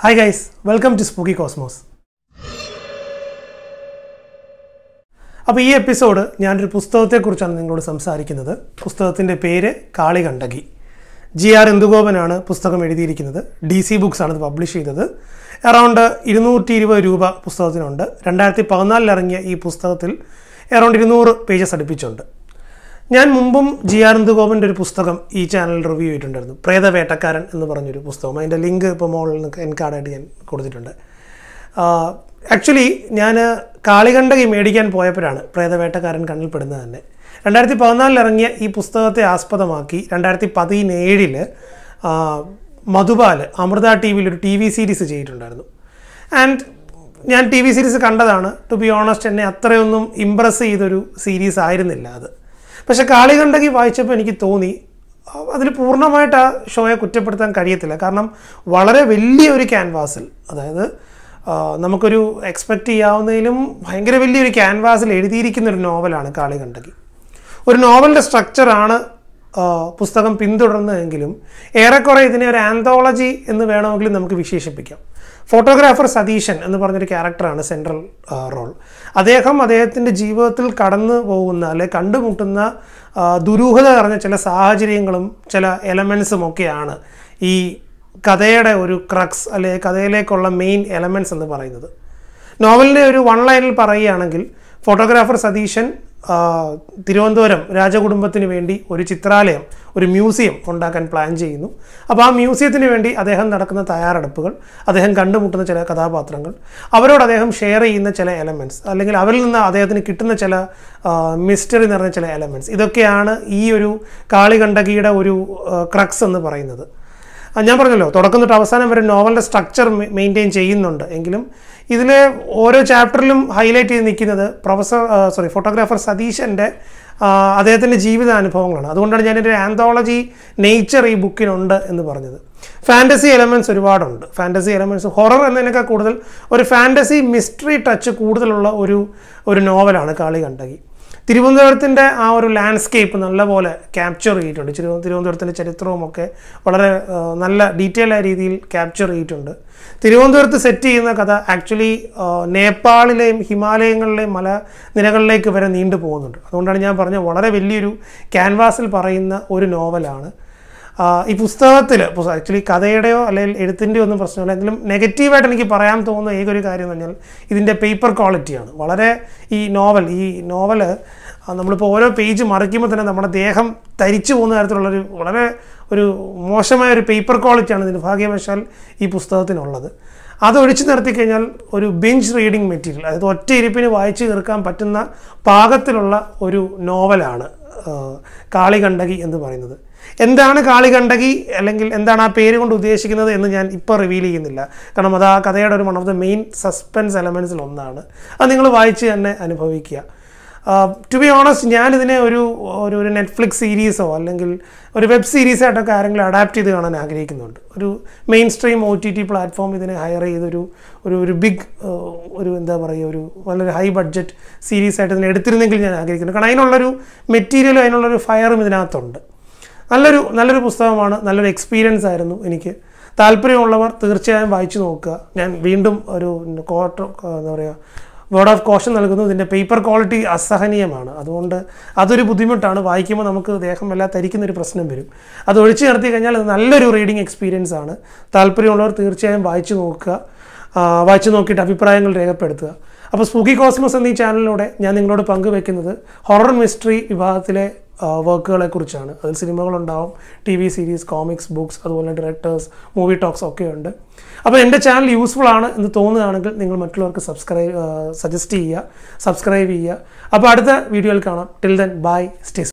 hi guys welcome to Spooky Cosmos അപ്പോൾ ഈ episode ഞാനൊരു പുസ്തകത്തെക്കുറിച്ചാണ് നിങ്ങളോട് സംസാരിക്കുന്നത് പുസ്തകത്തിൻ്റെ പേര് കാളി കണ്ടകി ജി ആർ ഇന്ദുഗോപനാണ് പുസ്തകം എഴുതിയിരിക്കുന്നത് ഡി സി ബുക്സ് ആണ് ഇത് പബ്ലിഷ് ചെയ്തത് അറൗണ്ട് ഇരുന്നൂറ്റി ഇരുപത് രൂപ പുസ്തകത്തിനുണ്ട് രണ്ടായിരത്തി പതിനാലിലിറങ്ങിയ ഈ പുസ്തകത്തിൽ അറൗണ്ട് ഇരുന്നൂറ് പേജസ് അടുപ്പിച്ചുണ്ട് ഞാൻ മുമ്പും ജി ആർ ഇന്ദുഗോപൻ്റെ ഒരു പുസ്തകം ഈ ചാനൽ റിവ്യൂ ചെയ്തിട്ടുണ്ടായിരുന്നു വേട്ടക്കാരൻ എന്ന് പറഞ്ഞൊരു പുസ്തകം അതിൻ്റെ ലിങ്ക് ഇപ്പോൾ മോളിൽ എൻകാർഡായിട്ട് ഞാൻ കൊടുത്തിട്ടുണ്ട് ആക്ച്വലി ഞാൻ കാളികണ്ടകി മേടിക്കാൻ പോയപ്പോഴാണ് വേട്ടക്കാരൻ കണ്ണിൽപ്പെടുന്നത് തന്നെ രണ്ടായിരത്തി ഇറങ്ങിയ ഈ പുസ്തകത്തെ ആസ്പദമാക്കി രണ്ടായിരത്തി പതിനേഴിൽ മധുപാൽ അമൃത ടി വിയിൽ ഒരു ടി വി സീരീസ് ചെയ്തിട്ടുണ്ടായിരുന്നു ആൻഡ് ഞാൻ ടി വി സീരീസ് കണ്ടതാണ് ടു ബി ഓണസ്റ്റ് എന്നെ അത്രയൊന്നും ഇമ്പ്രസ് ചെയ്തൊരു സീരീസ് ആയിരുന്നില്ല അത് പക്ഷെ കാളികണ്ടകി വായിച്ചപ്പോൾ എനിക്ക് തോന്നി അതിൽ പൂർണ്ണമായിട്ട് ആ ഷോയെ കുറ്റപ്പെടുത്താൻ കഴിയത്തില്ല കാരണം വളരെ വലിയ ഒരു ക്യാൻവാസിൽ അതായത് നമുക്കൊരു എക്സ്പെക്റ്റ് ചെയ്യാവുന്നതിലും ഭയങ്കര വലിയൊരു ക്യാൻവാസിൽ എഴുതിയിരിക്കുന്ന ഒരു നോവലാണ് കാളികണ്ടകി ഒരു നോവലിൻ്റെ സ്ട്രക്ചറാണ് പുസ്തകം പിന്തുടർന്നതെങ്കിലും ഏറെക്കുറെ ഇതിനെ ഒരു ആന്തോളജി എന്ന് വേണമെങ്കിലും നമുക്ക് വിശേഷിപ്പിക്കാം ഫോട്ടോഗ്രാഫർ സതീശൻ എന്ന് പറഞ്ഞൊരു ക്യാരക്ടറാണ് സെൻട്രൽ റോൾ അദ്ദേഹം അദ്ദേഹത്തിൻ്റെ ജീവിതത്തിൽ കടന്നു പോകുന്ന അല്ലെ കണ്ടുമുട്ടുന്ന ദുരൂഹത നിറഞ്ഞ ചില സാഹചര്യങ്ങളും ചില എലമെൻസും ഒക്കെയാണ് ഈ കഥയുടെ ഒരു ക്രക്സ് അല്ലെ കഥയിലേക്കുള്ള മെയിൻ എലമെൻസ് എന്ന് പറയുന്നത് നോവലിൻ്റെ ഒരു വൺ ലൈനിൽ പറയുകയാണെങ്കിൽ ഫോട്ടോഗ്രാഫർ സതീശൻ തിരുവനന്തപുരം രാജകുടുംബത്തിന് വേണ്ടി ഒരു ചിത്രാലയം ഒരു മ്യൂസിയം ഉണ്ടാക്കാൻ പ്ലാൻ ചെയ്യുന്നു അപ്പോൾ ആ മ്യൂസിയത്തിന് വേണ്ടി അദ്ദേഹം നടക്കുന്ന തയ്യാറെടുപ്പുകൾ അദ്ദേഹം കണ്ടുമുട്ടുന്ന ചില കഥാപാത്രങ്ങൾ അവരോട് അദ്ദേഹം ഷെയർ ചെയ്യുന്ന ചില എലമെൻറ്റ്സ് അല്ലെങ്കിൽ അവരിൽ നിന്ന് അദ്ദേഹത്തിന് കിട്ടുന്ന ചില മിസ്റ്ററി നിറഞ്ഞ ചില എലമെൻറ്റ്സ് ഇതൊക്കെയാണ് ഈ ഒരു കാളികണ്ടകിയുടെ ഒരു ക്രക്സ് എന്ന് പറയുന്നത് ഞാൻ പറഞ്ഞല്ലോ തുടക്കം തൊട്ട് അവസാനം വരെ നോവലിൻ്റെ സ്ട്രക്ചർ മെയിൻറ്റെയിൻ ചെയ്യുന്നുണ്ട് എങ്കിലും ഇതിൽ ഓരോ ചാപ്റ്ററിലും ഹൈലൈറ്റ് ചെയ്ത് നിൽക്കുന്നത് പ്രൊഫസർ സോറി ഫോട്ടോഗ്രാഫർ സതീശൻ്റെ അദ്ദേഹത്തിൻ്റെ ജീവിതാനുഭവങ്ങളാണ് അതുകൊണ്ടാണ് ഞാനൊരു ആന്തോളജി നേച്ചർ ഈ ബുക്കിനുണ്ട് എന്ന് പറഞ്ഞത് ഫാൻറ്റസി എലമെൻറ്റ്സ് ഒരുപാടുണ്ട് ഫാൻറ്റസി എലമെൻറ്റ്സ് ഹൊറർ എന്നതിനേക്കാൾ കൂടുതൽ ഒരു ഫാൻറ്റസി മിസ്റ്ററി ടച്ച് കൂടുതലുള്ള ഒരു ഒരു നോവലാണ് കാളി കണ്ടകി തിരുവനന്തപുരത്തിൻ്റെ ആ ഒരു ലാൻഡ്സ്കേപ്പ് നല്ലപോലെ ക്യാപ്ചർ ചെയ്തിട്ടുണ്ട് തിരുവനന്തപുരത്തിൻ്റെ ചരിത്രവും ഒക്കെ വളരെ നല്ല ഡീറ്റെയിൽ ആയ രീതിയിൽ ക്യാപ്ചർ ചെയ്തിട്ടുണ്ട് തിരുവനന്തപുരത്ത് സെറ്റ് ചെയ്യുന്ന കഥ ആക്ച്വലി നേപ്പാളിലെയും ഹിമാലയങ്ങളിലെയും മല നിരകളിലേക്ക് വരെ നീണ്ടു പോകുന്നുണ്ട് അതുകൊണ്ടാണ് ഞാൻ പറഞ്ഞത് വളരെ വലിയൊരു ക്യാൻവാസിൽ പറയുന്ന ഒരു നോവലാണ് ഈ പുസ്തകത്തിൽ ആക്ച്വലി കഥയുടെയോ അല്ലെങ്കിൽ എഴുത്തിൻ്റെയോ ഒന്നും പ്രശ്നമില്ല എങ്കിലും നെഗറ്റീവായിട്ട് എനിക്ക് പറയാൻ തോന്നുന്ന ഏകൊരു കാര്യം എന്ന് പറഞ്ഞാൽ ഇതിൻ്റെ പേപ്പർ ക്വാളിറ്റിയാണ് വളരെ ഈ നോവൽ ഈ നോവല് നമ്മളിപ്പോൾ ഓരോ പേജ് മറിക്കുമ്പോൾ തന്നെ നമ്മുടെ ദേഹം തരിച്ചു പോകുന്ന തരത്തിലുള്ളൊരു വളരെ ഒരു മോശമായ ഒരു പേപ്പർ ക്വാളിറ്റിയാണ് നിർഭാഗ്യവശാൽ ഈ പുസ്തകത്തിനുള്ളത് അത് ഒഴിച്ചു നിർത്തി കഴിഞ്ഞാൽ ഒരു ബെഞ്ച് റീഡിംഗ് മെറ്റീരിയൽ അതായത് ഒറ്റ ഇരിപ്പിന് വായിച്ചു തീർക്കാൻ പറ്റുന്ന പാകത്തിലുള്ള ഒരു നോവലാണ് കാളികണ്ടകി എന്ന് പറയുന്നത് എന്താണ് കാളികണ്ടകി അല്ലെങ്കിൽ എന്താണ് ആ പേര് കൊണ്ട് ഉദ്ദേശിക്കുന്നത് എന്ന് ഞാൻ ഇപ്പോൾ റിവീൽ ചെയ്യുന്നില്ല കാരണം അത് ആ കഥയുടെ ഒരു one of the main suspense എലമെൻസിൽ ഒന്നാണ് അത് നിങ്ങൾ വായിച്ച് തന്നെ അനുഭവിക്കുക ടു ബി ഓണസ്റ്റ് ഞാനിതിനെ ഒരു ഒരു ഒരു നെറ്റ്ഫ്ലിക്സ് സീരീസോ അല്ലെങ്കിൽ ഒരു വെബ് സീരീസായിട്ടൊക്കെ ആരെങ്കിലും അഡാപ്റ്റ് ചെയ്ത് കാണാൻ ആഗ്രഹിക്കുന്നുണ്ട് ഒരു mainstream O T T platform ഇതിനെ ഹയർ ചെയ്തൊരു ഒരു ഒരു ബിഗ് ഒരു എന്താ പറയുക ഒരു വളരെ ഹൈ ബഡ്ജറ്റ് സീരീസായിട്ട് ഇതിനെ എടുത്തിരുന്നെങ്കിൽ ഞാൻ ആഗ്രഹിക്കുന്നു കാരണം അതിനുള്ളൊരു മെറ്റീരിയലും അതിനുള്ളൊരു ഫയറും ഇതിനകത്തുണ്ട് നല്ലൊരു നല്ലൊരു പുസ്തകമാണ് നല്ലൊരു എക്സ്പീരിയൻസ് ആയിരുന്നു എനിക്ക് താല്പര്യമുള്ളവർ തീർച്ചയായും വായിച്ചു നോക്കുക ഞാൻ വീണ്ടും ഒരു കോട്ട എന്താ പറയുക വേർഡ് ഓഫ് കോഷൻ നൽകുന്നു ഇതിൻ്റെ പേപ്പർ ക്വാളിറ്റി അസഹനീയമാണ് അതുകൊണ്ട് അതൊരു ബുദ്ധിമുട്ടാണ് വായിക്കുമ്പോൾ നമുക്ക് ദേഹം വല്ലാതെ ഒരു പ്രശ്നം വരും അത് ഒഴിച്ചു നിർത്തി കഴിഞ്ഞാൽ അത് നല്ലൊരു റീഡിംഗ് എക്സ്പീരിയൻസ് ആണ് താല്പര്യമുള്ളവർ തീർച്ചയായും വായിച്ചു നോക്കുക വായിച്ചു നോക്കിയിട്ട് അഭിപ്രായങ്ങൾ രേഖപ്പെടുത്തുക അപ്പോൾ സ്പൂക്കി കോസ്മോസ് എന്നീ ചാനലിലൂടെ ഞാൻ നിങ്ങളോട് പങ്കുവെക്കുന്നത് ഹൊറർ മിസ്റ്ററി വിഭാഗത്തിലെ വർക്കുകളെക്കുറിച്ചാണ് അതിൽ സിനിമകളുണ്ടാവും T V series comics books അതുപോലെ ഡയറക്ടേഴ്സ് മൂവി ടോക്സ് ഒക്കെ ഉണ്ട് അപ്പോൾ എൻ്റെ ചാനൽ യൂസ്ഫുൾ ആണ് എന്ന് തോന്നുകയാണെങ്കിൽ നിങ്ങൾ മറ്റുള്ളവർക്ക് സബ്സ്ക്രൈബ് സജസ്റ്റ് ചെയ്യുക സബ്സ്ക്രൈബ് ചെയ്യുക അപ്പോൾ അടുത്ത വീഡിയോയിൽ കാണാം ടിൽ ദെൻ ബൈ സ്റ്റേ